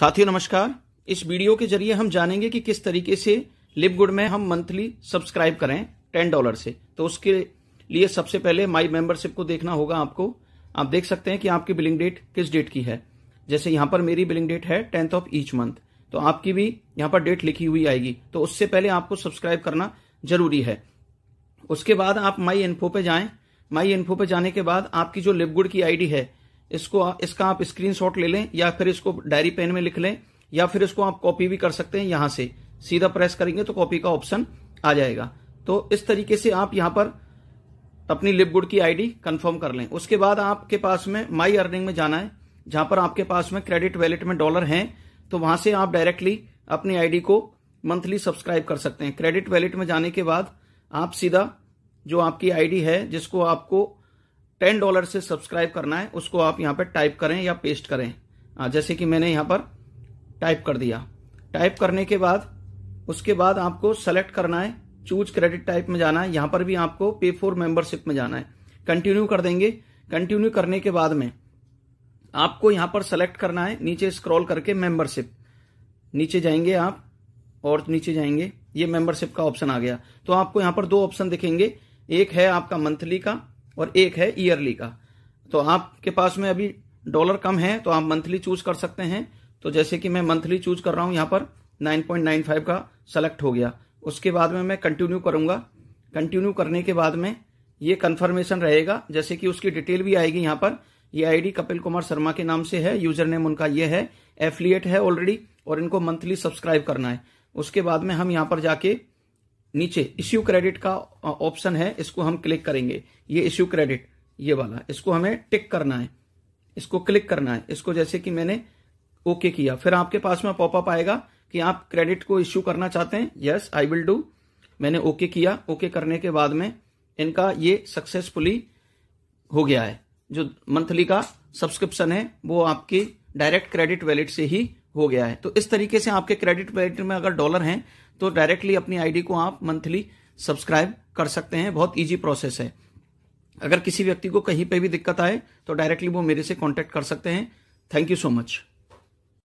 साथियों नमस्कार इस वीडियो के जरिए हम जानेंगे कि किस तरीके से लिपगुड में हम मंथली सब्सक्राइब करें टेन डॉलर से तो उसके लिए सबसे पहले माई मेंबरशिप को देखना होगा आपको आप देख सकते हैं कि आपकी बिलिंग डेट किस डेट की है जैसे यहां पर मेरी बिलिंग डेट है टेंथ ऑफ ईच मंथ तो आपकी भी यहां पर डेट लिखी हुई आएगी तो उससे पहले आपको सब्सक्राइब करना जरूरी है उसके बाद आप माई इन्फो पे जाएं माई इन्फो पे जाने के बाद आपकी जो लिपगुड की आईडी है इसको इसका आप स्क्रीनशॉट ले लें या फिर इसको डायरी पेन में लिख लें या फिर इसको आप कॉपी भी कर सकते हैं यहां से सीधा प्रेस करेंगे तो कॉपी का ऑप्शन आ जाएगा तो इस तरीके से आप यहां पर अपनी लिपगुड की आईडी कंफर्म कर लें उसके बाद आपके पास में माई अर्निंग में जाना है जहां पर आपके पास में क्रेडिट वैलेट में डॉलर हैं तो वहां से आप डायरेक्टली अपनी आईडी को मंथली सब्सक्राइब कर सकते हैं क्रेडिट वैलेट में जाने के बाद आप सीधा जो आपकी आईडी है जिसको आपको टेन डॉलर से सब्सक्राइब करना है उसको आप यहाँ पर टाइप करें या पेस्ट करें आ, जैसे कि मैंने यहाँ पर टाइप कर दिया टाइप करने के बाद उसके बाद आपको सेलेक्ट करना है चूज क्रेडिट टाइप में जाना है यहाँ पर भी आपको पे फॉर मेंबरशिप में जाना है कंटिन्यू कर देंगे कंटिन्यू करने के बाद में आपको यहाँ पर सेलेक्ट करना है नीचे स्क्रॉल करके मेंबरशिप नीचे जाएंगे आप और नीचे जाएंगे ये मेंबरशिप का ऑप्शन आ गया तो आपको यहाँ पर दो ऑप्शन दिखेंगे एक है आपका मंथली का और एक है ईयरली का तो आपके पास में अभी डॉलर कम है तो आप मंथली चूज कर सकते हैं तो जैसे कि मैं मंथली चूज कर रहा हूं यहां पर 9.95 का सेलेक्ट हो गया उसके बाद में मैं कंटिन्यू करूंगा कंटिन्यू करने के बाद में ये कंफर्मेशन रहेगा जैसे कि उसकी डिटेल भी आएगी यहां पर ये आईडी कपिल कुमार शर्मा के नाम से है यूजर नेम उनका ये है एफिलियट है ऑलरेडी और इनको मंथली सब्सक्राइब करना है उसके बाद में हम यहां पर जाके नीचे इश्यू क्रेडिट का ऑप्शन है इसको हम क्लिक करेंगे ये इश्यू क्रेडिट ये वाला इसको हमें टिक करना है इसको क्लिक करना है इसको जैसे कि मैंने ओके okay किया फिर आपके पास में पॉपअप आएगा कि आप क्रेडिट को इश्यू करना चाहते हैं यस आई विल डू मैंने ओके okay किया ओके okay करने के बाद में इनका ये सक्सेसफुली हो गया है जो मंथली का सब्सक्रिप्शन है वो आपकी डायरेक्ट क्रेडिट वैलेट से ही हो गया है तो इस तरीके से आपके क्रेडिट वैलेट में अगर डॉलर हैं तो डायरेक्टली अपनी आईडी को आप मंथली सब्सक्राइब कर सकते हैं बहुत ईजी प्रोसेस है अगर किसी व्यक्ति को कहीं पे भी दिक्कत आए तो डायरेक्टली वो मेरे से कांटेक्ट कर सकते हैं थैंक यू सो मच